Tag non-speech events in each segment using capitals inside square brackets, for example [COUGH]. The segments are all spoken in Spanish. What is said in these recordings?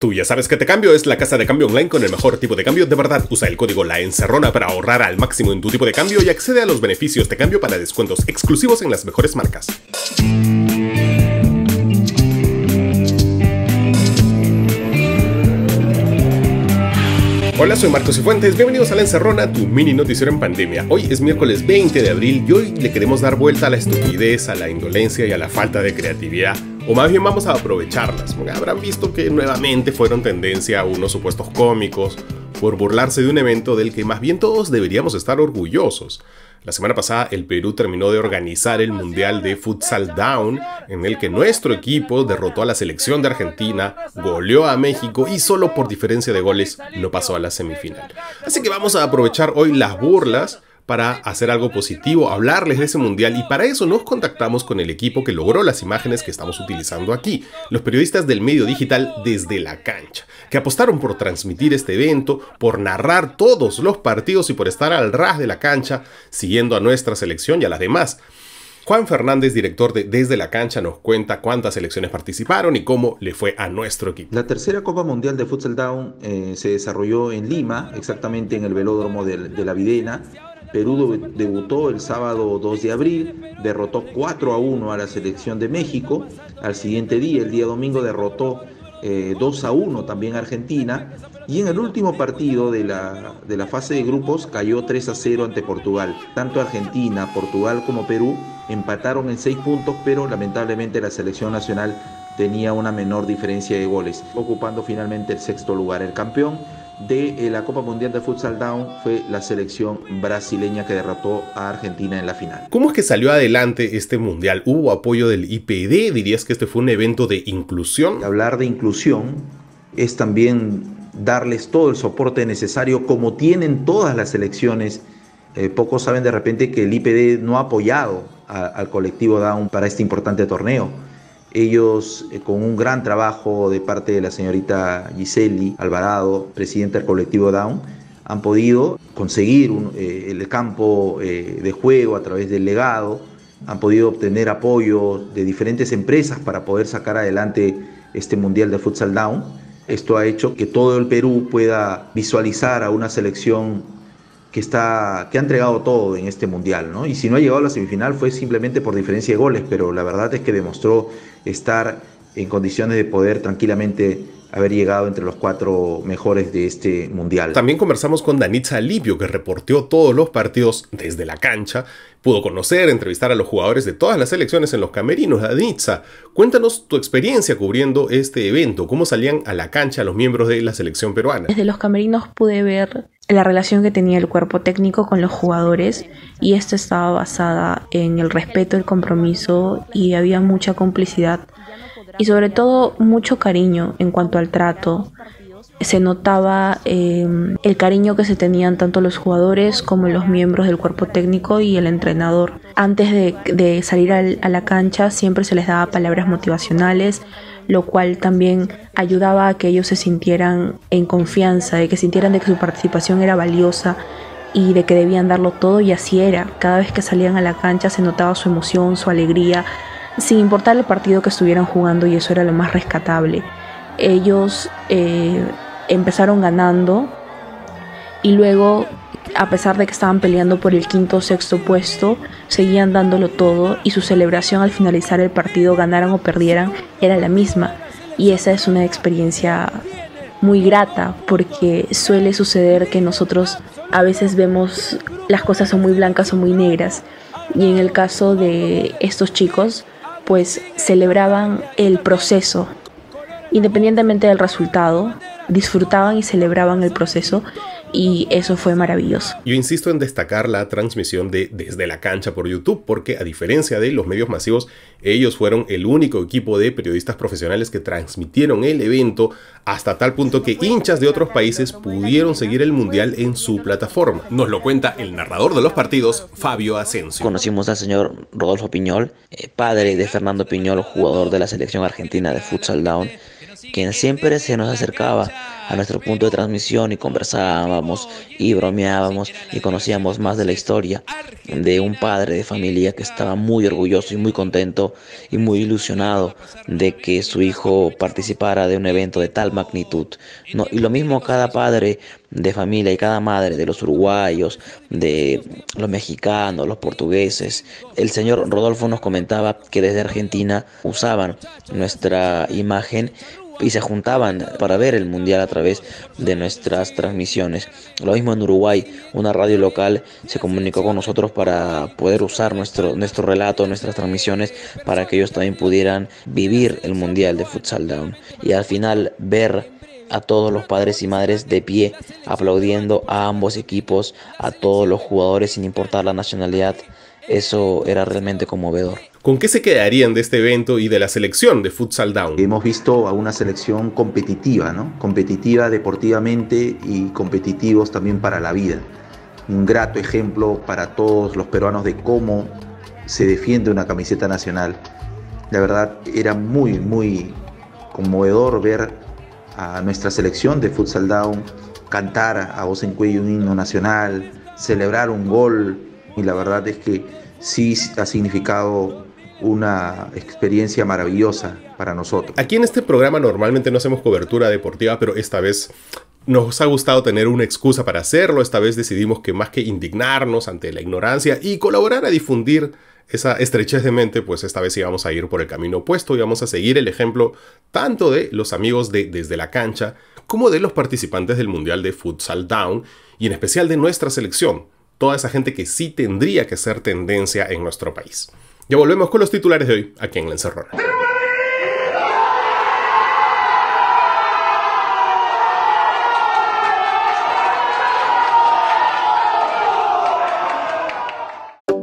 Tú ya sabes que Te Cambio es la casa de cambio online con el mejor tipo de cambio de verdad. Usa el código La Encerrona para ahorrar al máximo en tu tipo de cambio y accede a los beneficios de cambio para descuentos exclusivos en las mejores marcas. Hola, soy Marcos y Bienvenidos a La Encerrona, tu mini noticiero en pandemia. Hoy es miércoles 20 de abril y hoy le queremos dar vuelta a la estupidez, a la indolencia y a la falta de creatividad o más bien vamos a aprovecharlas. Habrán visto que nuevamente fueron tendencia a unos supuestos cómicos por burlarse de un evento del que más bien todos deberíamos estar orgullosos. La semana pasada el Perú terminó de organizar el Mundial de Futsal Down, en el que nuestro equipo derrotó a la selección de Argentina, goleó a México y solo por diferencia de goles no pasó a la semifinal. Así que vamos a aprovechar hoy las burlas para hacer algo positivo, hablarles de ese mundial y para eso nos contactamos con el equipo que logró las imágenes que estamos utilizando aquí, los periodistas del medio digital desde la cancha, que apostaron por transmitir este evento, por narrar todos los partidos y por estar al ras de la cancha siguiendo a nuestra selección y a las demás. Juan Fernández, director de Desde la Cancha, nos cuenta cuántas selecciones participaron y cómo le fue a nuestro equipo. La tercera Copa Mundial de Futsal Down eh, se desarrolló en Lima, exactamente en el velódromo de La Videna, Perú debutó el sábado 2 de abril, derrotó 4 a 1 a la selección de México. Al siguiente día, el día domingo, derrotó 2 eh, a 1 también Argentina. Y en el último partido de la, de la fase de grupos cayó 3 a 0 ante Portugal. Tanto Argentina, Portugal como Perú empataron en 6 puntos, pero lamentablemente la selección nacional tenía una menor diferencia de goles, ocupando finalmente el sexto lugar. El campeón de eh, la Copa Mundial de Futsal Down fue la selección brasileña que derrotó a Argentina en la final. ¿Cómo es que salió adelante este mundial? ¿Hubo apoyo del IPD? ¿Dirías que este fue un evento de inclusión? Hablar de inclusión es también darles todo el soporte necesario como tienen todas las selecciones. Eh, pocos saben de repente que el IPD no ha apoyado al colectivo Down para este importante torneo ellos, eh, con un gran trabajo de parte de la señorita Giseli Alvarado, presidenta del colectivo Down, han podido conseguir eh, el campo eh, de juego a través del legado, han podido obtener apoyo de diferentes empresas para poder sacar adelante este Mundial de Futsal Down. Esto ha hecho que todo el Perú pueda visualizar a una selección que, está, que ha entregado todo en este mundial, ¿no? Y si no ha llegado a la semifinal fue simplemente por diferencia de goles, pero la verdad es que demostró estar en condiciones de poder tranquilamente haber llegado entre los cuatro mejores de este mundial. También conversamos con Danitza Lipio, que reportó todos los partidos desde la cancha. Pudo conocer, entrevistar a los jugadores de todas las selecciones en los camerinos. Danitza, cuéntanos tu experiencia cubriendo este evento. ¿Cómo salían a la cancha los miembros de la selección peruana? Desde los camerinos pude ver la relación que tenía el cuerpo técnico con los jugadores y esto estaba basada en el respeto, el compromiso y había mucha complicidad y sobre todo mucho cariño en cuanto al trato. Se notaba em, el cariño que se tenían tanto los jugadores como los miembros del cuerpo técnico y el entrenador. Antes de, salir a la cancha siempre se les daba palabras motivacionales, lo cual también ayudaba a que ellos se sintieran en confianza, de que sintieran de que su participación era valiosa y de que debían darlo todo y así era. Cada vez que salían a la cancha se notaba su emoción, su alegría, sin importar el partido que estuvieran jugando y eso era lo más rescatable. Ellos eh, empezaron ganando y luego, a pesar de que estaban peleando por el quinto o sexto puesto, seguían dándolo todo y su celebración al finalizar el partido, ganaran o perdieran, era la misma. Y esa es una experiencia muy grata porque suele suceder que nosotros a veces vemos las cosas son muy blancas o muy negras. Y en el caso de estos chicos, pues celebraban el proceso, independientemente del resultado, disfrutaban y celebraban el proceso y eso fue maravilloso. Yo insisto en destacar la transmisión de Desde la cancha por YouTube porque a diferencia de los medios masivos, ellos fueron el único equipo de periodistas profesionales que transmitieron el evento hasta tal punto que hinchas de otros países pudieron seguir el mundial en su plataforma. Nos lo cuenta el narrador de los partidos, Fabio Asensio. Conocimos al señor Rodolfo Piñol, eh, padre de Fernando Piñol, jugador de la selección argentina de futsal down quien siempre se nos acercaba a nuestro punto de transmisión y conversábamos y bromeábamos y conocíamos más de la historia de un padre de familia que estaba muy orgulloso y muy contento y muy ilusionado de que su hijo participara de un evento de tal magnitud. y lo mismo cada padre de familia y cada madre de los uruguayos, de los mexicanos, los portugueses. El señor Rodolfo nos comentaba que desde Argentina usaban nuestra imagen y se juntaban para ver el mundial a través de nuestras transmisiones. Lo mismo en Uruguay, una radio local se comunicó con nosotros para poder usar nuestro, nuestro relato, nuestras transmisiones, para que ellos también pudieran vivir el mundial de futsal down. Y al final ver a todos los padres y madres de pie, aplaudiendo a ambos equipos, a todos los jugadores sin importar la nacionalidad eso era realmente conmovedor. ¿Con qué se quedarían de este evento y de la selección de Futsal Down? Hemos visto a una selección competitiva, ¿no? Competitiva deportivamente y competitivos también para la vida. Un grato ejemplo para todos los peruanos de cómo se defiende una camiseta nacional. La verdad era muy, muy conmovedor ver a nuestra selección de Futsal Down cantar a voz en cuello un himno nacional, celebrar un gol, y pues la verdad es que sí ha significado una experiencia maravillosa para nosotros. Aquí en este programa normalmente no hacemos cobertura deportiva, pero esta vez nos ha gustado tener una excusa para hacerlo. Esta vez decidimos que más que indignarnos ante la ignorancia y colaborar a difundir esa estrechez de mente, pues esta vez íbamos a ir por el camino opuesto y vamos a seguir el ejemplo tanto de los amigos de Desde la Cancha como de los participantes del Mundial de Futsal Down y en especial de nuestra selección toda esa gente que sí tendría que ser tendencia en nuestro país. Ya volvemos con los titulares de hoy aquí en La Encerrona.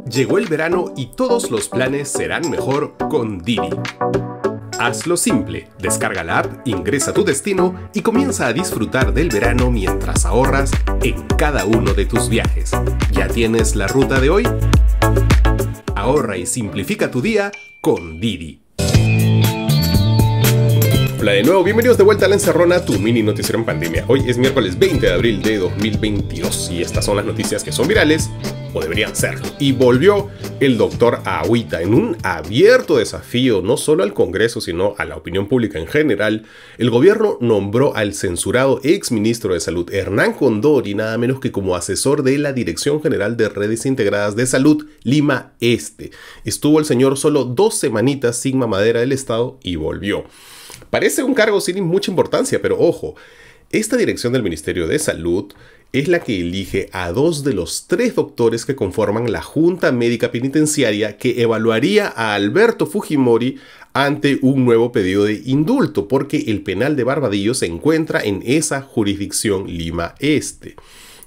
Llegó el verano y todos los planes serán mejor con Divi. Hazlo simple, descarga la app, ingresa a tu destino y comienza a disfrutar del verano mientras ahorras en cada uno de tus viajes. ¿Ya tienes la ruta de hoy? Ahorra y simplifica tu día con Didi. Hola de nuevo, bienvenidos de vuelta a La Encerrona, tu mini noticiero en pandemia. Hoy es miércoles 20 de abril de 2022 y estas son las noticias que son virales deberían ser Y volvió el doctor Agüita en un abierto desafío no solo al Congreso, sino a la opinión pública en general. El gobierno nombró al censurado ex ministro de Salud Hernán Condori nada menos que como asesor de la Dirección General de Redes Integradas de Salud Lima Este. Estuvo el señor solo dos semanitas sin madera del Estado y volvió. Parece un cargo sin mucha importancia, pero ojo, esta dirección del Ministerio de Salud es la que elige a dos de los tres doctores que conforman la Junta Médica Penitenciaria que evaluaría a Alberto Fujimori ante un nuevo pedido de indulto, porque el penal de Barbadillo se encuentra en esa jurisdicción Lima Este.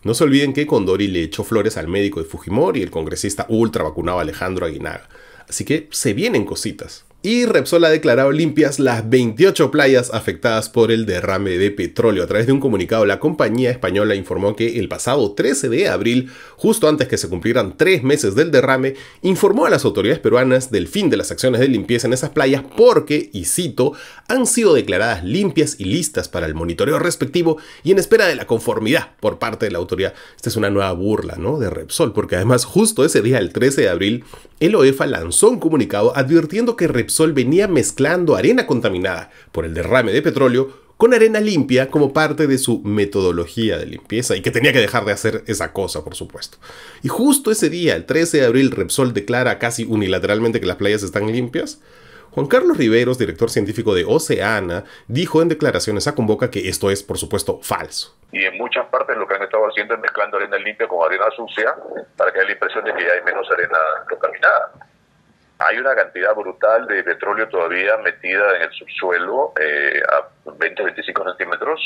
No se olviden que Condori le echó flores al médico de Fujimori, el congresista ultra vacunado Alejandro Aguinaga. Así que se vienen cositas y Repsol ha declarado limpias las 28 playas afectadas por el derrame de petróleo. A través de un comunicado, la compañía española informó que el pasado 13 de abril, justo antes que se cumplieran tres meses del derrame, informó a las autoridades peruanas del fin de las acciones de limpieza en esas playas porque, y cito, han sido declaradas limpias y listas para el monitoreo respectivo y en espera de la conformidad por parte de la autoridad. Esta es una nueva burla, ¿no? De Repsol, porque además justo ese día, el 13 de abril, el OEFA lanzó un comunicado advirtiendo que Repsol venía mezclando arena contaminada por el derrame de petróleo con arena limpia como parte de su metodología de limpieza y que tenía que dejar de hacer esa cosa, por supuesto. Y justo ese día, el 13 de abril, Repsol declara casi unilateralmente que las playas están limpias. Juan Carlos Riveros, director científico de Oceana, dijo en declaraciones a ah, Convoca que esto es, por supuesto, falso. Y en muchas partes lo que han estado haciendo es mezclando arena limpia con arena sucia para que haya la impresión de que hay menos arena contaminada hay una cantidad brutal de petróleo todavía metida en el subsuelo, eh, a 20 25 centímetros.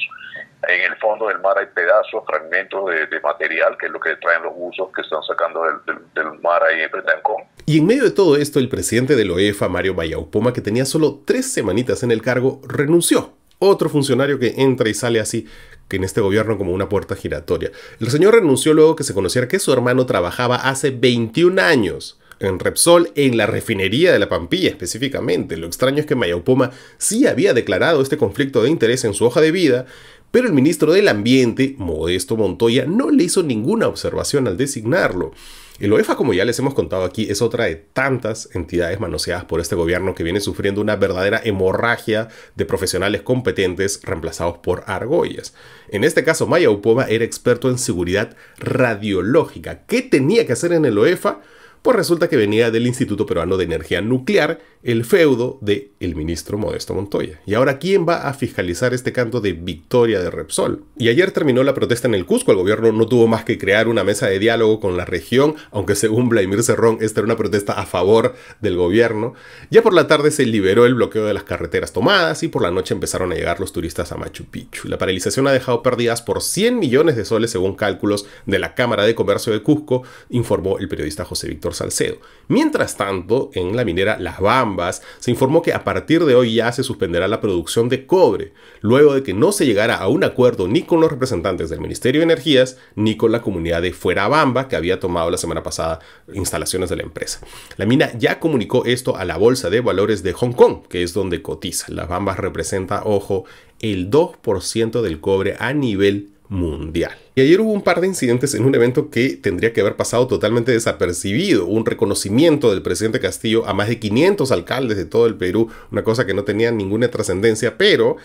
En el fondo del mar hay pedazos, fragmentos de, material, que es lo que traen los buzos que están sacando del, mar ahí en Bretancón. Y en medio de todo esto, el presidente de OEFA, Mario Vallau-Poma, que tenía solo tres semanitas en el cargo, renunció. Otro funcionario que entra y sale así, que en este gobierno como una puerta giratoria. El señor renunció luego que se conociera que su hermano trabajaba hace 21 años en Repsol en la refinería de la Pampilla específicamente. Lo extraño es que Upoma sí había declarado este conflicto de interés en su hoja de vida, pero el ministro del Ambiente, Modesto Montoya, no le hizo ninguna observación al designarlo. El OEFA, como ya les hemos contado aquí, es otra de tantas entidades manoseadas por este gobierno que viene sufriendo una verdadera hemorragia de profesionales competentes reemplazados por argollas. En este caso, Maya era experto en seguridad radiológica. ¿Qué tenía que hacer en el OEFA? Pues resulta que venía del Instituto Peruano de Energía Nuclear el feudo de el ministro Modesto Montoya. Y ahora, ¿quién va a fiscalizar este canto de victoria de Repsol? Y ayer terminó la protesta en el Cusco. El gobierno no tuvo más que crear una mesa de diálogo con la región, aunque según Vladimir Cerrón, esta era una protesta a favor del gobierno. Ya por la tarde se liberó el bloqueo de las carreteras tomadas y por la noche empezaron a llegar los turistas a Machu Picchu. La paralización ha dejado perdidas por 100 millones de soles según cálculos de la Cámara de Comercio de Cusco, informó el periodista José Víctor Salcedo. Mientras tanto, en la minera Las Bambas se informó que a partir de hoy ya se suspenderá la producción de cobre, luego de que no se llegara a un acuerdo ni con los representantes del Ministerio de Energías ni con la comunidad de Fuera Bamba que había tomado la semana pasada instalaciones de la empresa. La mina ya comunicó esto a la Bolsa de Valores de Hong Kong, que es donde cotiza. Las Bambas representa, ojo, el 2% del cobre a nivel mundial. Y ayer hubo un par de incidentes en un evento que tendría que haber pasado totalmente desapercibido, un reconocimiento del presidente Castillo a más de 500 alcaldes de todo el Perú, una cosa que no tenía ninguna trascendencia, pero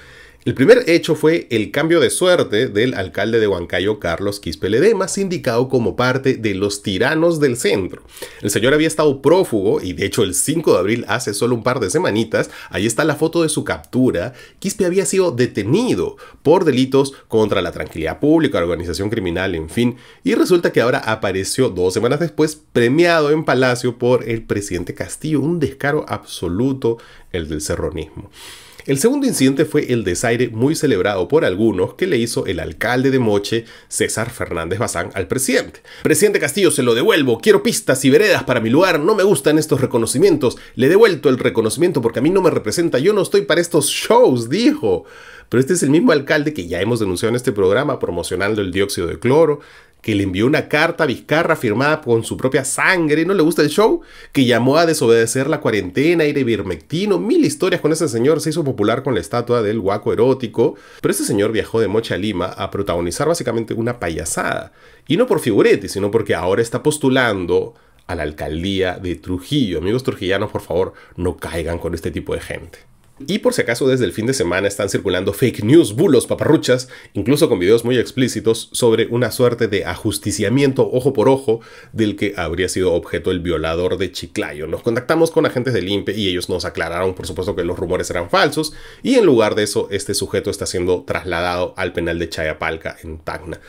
el primer hecho fue el cambio de suerte del alcalde de Huancayo, Carlos Quispe Ledema, sindicado como parte de los tiranos del centro. El señor había estado prófugo y de hecho el 5 de abril, hace solo un par de semanitas, ahí está la foto de su captura, Quispe había sido detenido por delitos contra la tranquilidad pública, organización criminal, en fin, y resulta que ahora apareció dos semanas después premiado en Palacio por el presidente Castillo, un descaro absoluto el del cerronismo. El segundo incidente fue el desaire muy celebrado por algunos que le hizo el alcalde de Moche, César Fernández Bazán, al presidente. Presidente Castillo, se lo devuelvo, quiero pistas y veredas para mi lugar, no me gustan estos reconocimientos, le he devuelto el reconocimiento porque a mí no me representa, yo no estoy para estos shows, dijo. Pero este es el mismo alcalde que ya hemos denunciado en este programa promocionando el dióxido de cloro, que le envió una carta a Vizcarra firmada con su propia sangre, no le gusta el show, que llamó a desobedecer la cuarentena, aire ivermectino, mil historias con ese señor, se hizo popular con la estatua del guaco erótico, pero ese señor viajó de Mocha a Lima a protagonizar básicamente una payasada, y no por figurete, sino porque ahora está postulando a la alcaldía de Trujillo. Amigos trujillanos, por favor, no caigan con este tipo de gente. Y por si acaso desde el fin de semana están circulando fake news, bulos, paparruchas, incluso con videos muy explícitos sobre una suerte de ajusticiamiento ojo por ojo del que habría sido objeto el violador de Chiclayo. Nos contactamos con agentes del INPE y ellos nos aclararon por supuesto que los rumores eran falsos y en lugar de eso este sujeto está siendo trasladado al penal de Chayapalca en Tacna.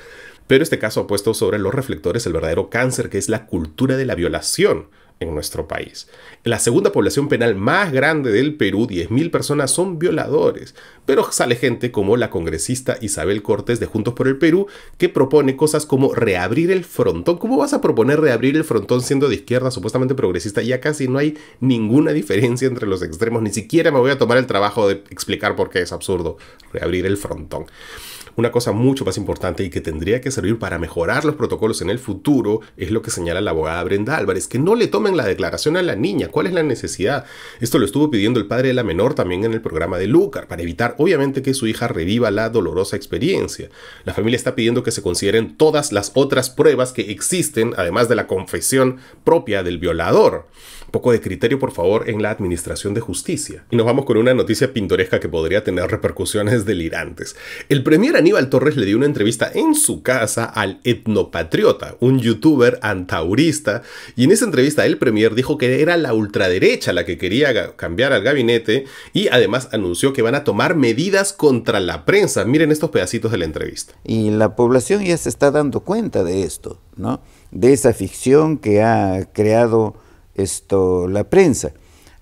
Pero este caso ha puesto sobre los reflectores el verdadero cáncer que es la cultura de la violación en nuestro país. La segunda población penal más grande del Perú, 10.000 personas, son violadores. Pero sale gente como la congresista Isabel Cortés de Juntos por el Perú, que propone cosas como reabrir el frontón. ¿Cómo vas a proponer reabrir el frontón siendo de izquierda, supuestamente progresista? Ya casi no hay ninguna diferencia entre los extremos. Ni siquiera me voy a tomar el trabajo de explicar por qué es absurdo reabrir el frontón. Una cosa mucho más importante y que tendría que servir para mejorar los protocolos en el futuro es lo que señala la abogada Brenda Álvarez, que no le tomen la declaración a la niña. ¿Cuál es la necesidad? Esto lo estuvo pidiendo el padre de la menor también en el programa de Lucar, para evitar obviamente que su hija reviva la dolorosa experiencia. La familia está pidiendo que se consideren todas las otras pruebas que existen, además de la confesión propia del violador poco de criterio, por favor, en la administración de justicia. Y nos vamos con una noticia pintoresca que podría tener repercusiones delirantes. El premier Aníbal Torres le dio una entrevista en su casa al etnopatriota, un youtuber antaurista, y en esa entrevista el premier dijo que era la ultraderecha la que quería cambiar al gabinete y además anunció que van a tomar medidas contra la prensa. Miren estos pedacitos de la entrevista. Y la población ya se está dando cuenta de esto, ¿no? De esa ficción que ha creado esto, la prensa.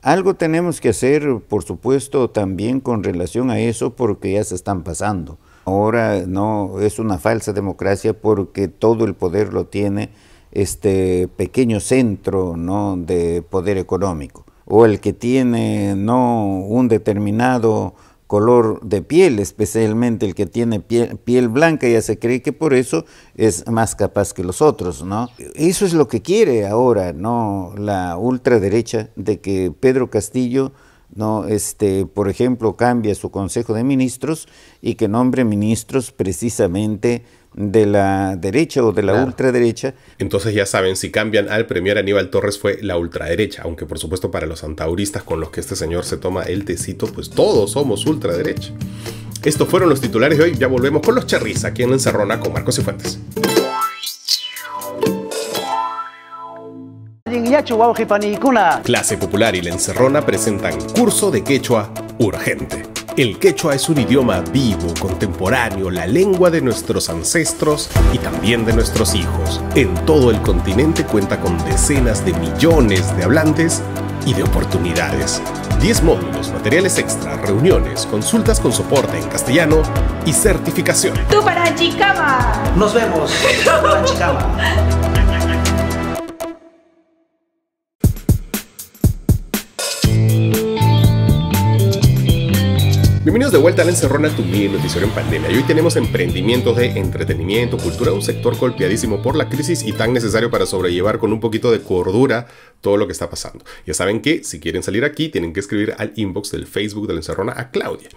Algo tenemos que hacer, por supuesto, también con relación a eso, porque ya se están pasando. Ahora no es una falsa democracia porque todo el poder lo tiene este pequeño centro ¿no? de poder económico, o el que tiene no un determinado color de piel, especialmente el que tiene piel, blanca, ya se cree que por eso es más capaz que los otros, ¿no? Eso es lo que quiere ahora, ¿no? La ultraderecha, de que Pedro Castillo, ¿no? Este, por ejemplo, cambie su Consejo de Ministros y que nombre ministros precisamente de la derecha o de la ultraderecha. Entonces ya saben, si cambian al premier Aníbal Torres fue la ultraderecha, aunque por supuesto para los antauristas con los que este señor se toma el tecito, pues todos somos ultraderecha. Estos fueron los titulares de hoy, ya volvemos con los charris aquí en Encerrona con Marcos y Fuentes. Clase Popular y La Encerrona presentan curso de quechua urgente. El quechua es un idioma vivo, contemporáneo, la lengua de nuestros ancestros y también de nuestros hijos. En todo el continente cuenta con decenas de millones de hablantes y de oportunidades. 10 módulos, materiales extra, reuniones, consultas con soporte en castellano y certificación. ¡Tú para Chicama! ¡Nos vemos! [LAUGHS] ¡Tú para Chicama! Bienvenidos de vuelta a la Encerrona tu mini noticiero en pandemia. Y hoy tenemos emprendimientos de entretenimiento, cultura, un sector golpeadísimo por la crisis y tan necesario para sobrellevar con un poquito de cordura todo lo que está pasando. Ya saben que si quieren salir aquí tienen que escribir al inbox del Facebook de la Encerrona a Claudia.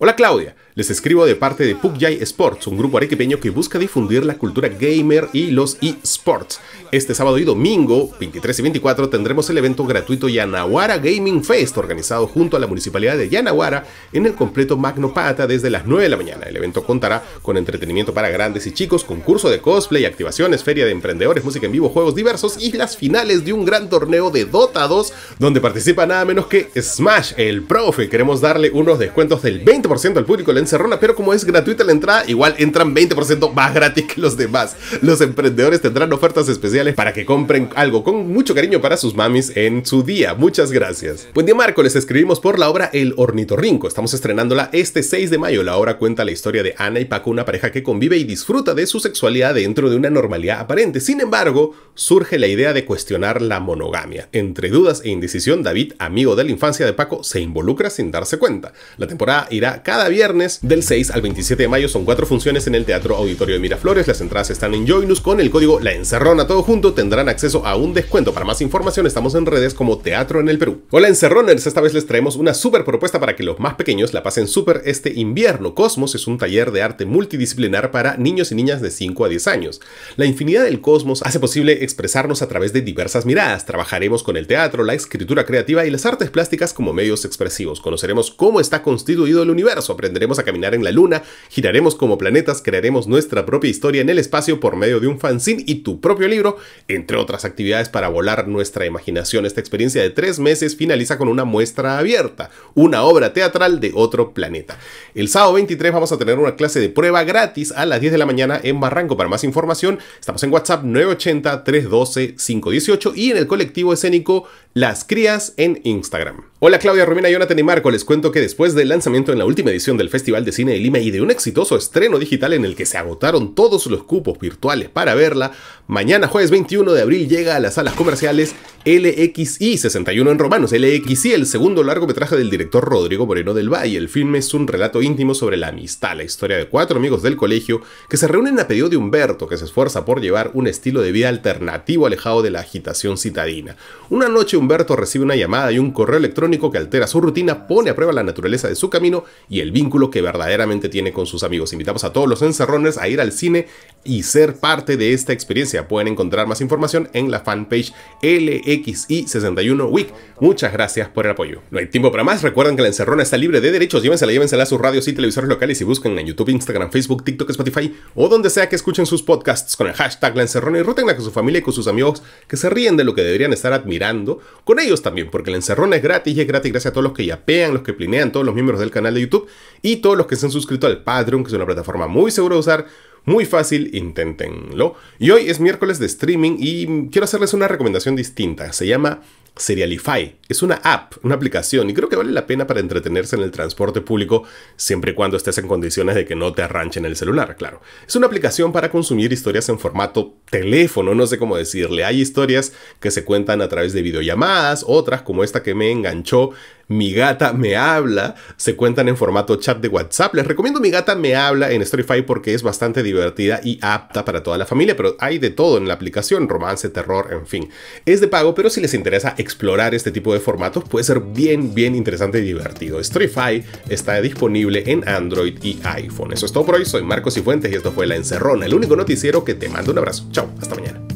Hola Claudia, les escribo de parte de PugJai Sports, un grupo arequipeño que busca difundir la cultura gamer y los eSports. Este sábado y domingo, 23 y 24, tendremos el evento gratuito Yanahuara Gaming Fest, organizado junto a la Municipalidad de Yanahuara en el completo Magnopata desde las 9 de la mañana. El evento contará con entretenimiento para grandes y chicos, concurso de cosplay, activaciones, feria de emprendedores, música en vivo, juegos diversos y las finales de un gran torneo de Dota 2, donde participa nada menos que Smash, el profe. Queremos darle unos descuentos del 20 ciento al público la encerrona, pero como es gratuita la entrada, igual entran 20% más gratis que los demás. Los emprendedores tendrán ofertas especiales para que compren algo con mucho cariño para sus mamis en su día. Muchas gracias. Buen día Marco, les escribimos por la obra El Ornitorrinco. Estamos estrenándola este 6 de mayo. La obra cuenta la historia de Ana y Paco, una pareja que convive y disfruta de su sexualidad dentro de una normalidad aparente. Sin embargo, surge la idea de cuestionar la monogamia. Entre dudas e indecisión, David, amigo de la infancia de Paco, se involucra sin darse cuenta. La temporada irá cada viernes del 6 al 27 de mayo. Son cuatro funciones en el Teatro Auditorio de Miraflores. Las entradas están en Joinus con el código La Encerrona todo junto. Tendrán acceso a un descuento. Para más información estamos en redes como Teatro en el Perú. Hola Encerroners, esta vez les traemos una super propuesta para que los más pequeños la pasen súper este invierno. Cosmos es un taller de arte multidisciplinar para niños y niñas de 5 a 10 años. La infinidad del cosmos hace posible expresarnos a través de diversas miradas. Trabajaremos con el teatro, la escritura creativa y las artes plásticas como medios expresivos. Conoceremos cómo está constituido el universo aprenderemos a caminar en la luna, giraremos como planetas, crearemos nuestra propia historia en el espacio por medio de un fanzine y tu propio libro, entre otras actividades para volar nuestra imaginación. Esta experiencia de tres meses finaliza con una muestra abierta, una obra teatral de otro planeta. El sábado 23 vamos a tener una clase de prueba gratis a las 10 de la mañana en Barranco. Para más información, estamos en WhatsApp 980-312-518 y en el colectivo escénico Las Crías en Instagram. Hola Claudia, Romina, Jonathan y Marco, les cuento que después del lanzamiento en la última última edición del Festival de Cine de Lima y de un exitoso estreno digital en el que se agotaron todos los cupos virtuales para verla, mañana jueves 21 de abril llega a las salas comerciales LXI 61 en romanos. LXI, el segundo largometraje del director Rodrigo Moreno del Valle. El filme es un relato íntimo sobre la amistad, la historia de cuatro amigos del colegio que se reúnen a pedido de Humberto, que se esfuerza por llevar un estilo de vida alternativo alejado de la agitación citadina. Una noche Humberto recibe una llamada y un correo electrónico que altera su rutina, pone a prueba la naturaleza de su camino y el vínculo que verdaderamente tiene con sus amigos. Invitamos a todos los encerrones a ir al cine y ser parte de esta experiencia. Pueden encontrar más información en la fanpage LXI y 61 Week. Muchas gracias por el apoyo. No hay tiempo para más. Recuerden que la encerrona está libre de derechos. Llévensela, llévensela a sus radios y televisores locales y busquen en YouTube, Instagram, Facebook, TikTok, Spotify o donde sea que escuchen sus podcasts con el hashtag la encerrona y rútenla con su familia y con sus amigos que se ríen de lo que deberían estar admirando. Con ellos también, porque la encerrona es gratis y es gratis gracias a todos los que yapean, los que plinean, todos los miembros del canal de YouTube y todos los que se han suscrito al Patreon, que es una plataforma muy segura de usar muy fácil, inténtenlo. Y hoy es miércoles de streaming y quiero hacerles una recomendación distinta. Se llama Serialify. Es una app, una aplicación y creo que vale la pena para entretenerse en el transporte público siempre y cuando estés en condiciones de que no te arranchen el celular, claro. Es una aplicación para consumir historias en formato teléfono, no sé cómo decirle. Hay historias que se cuentan a través de videollamadas, otras como esta que me enganchó mi gata me habla, se cuentan en formato chat de WhatsApp. Les recomiendo Mi gata me habla en Storyfy porque es bastante divertida y apta para toda la familia, pero hay de todo en la aplicación, romance, terror, en fin. Es de pago, pero si les interesa explorar este tipo de formatos, puede ser bien, bien interesante y divertido. Storyfy está disponible en Android y iPhone. Eso es todo por hoy. Soy Marcos Fuentes y esto fue La Encerrona, el único noticiero que te mando un abrazo. Chao, hasta mañana.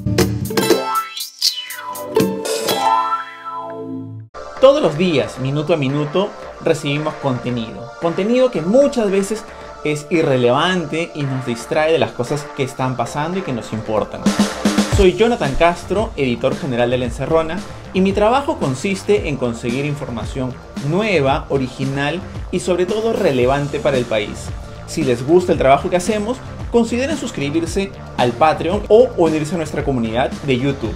Todos los días, minuto a minuto, recibimos contenido. Contenido que muchas veces es irrelevante y nos distrae de las cosas que están pasando y que nos importan. Soy Jonathan Castro, editor general de La Encerrona, y mi trabajo consiste en conseguir información nueva, original y sobre todo relevante para el país. Si les gusta el trabajo que hacemos, consideren suscribirse al Patreon o unirse a nuestra comunidad de YouTube.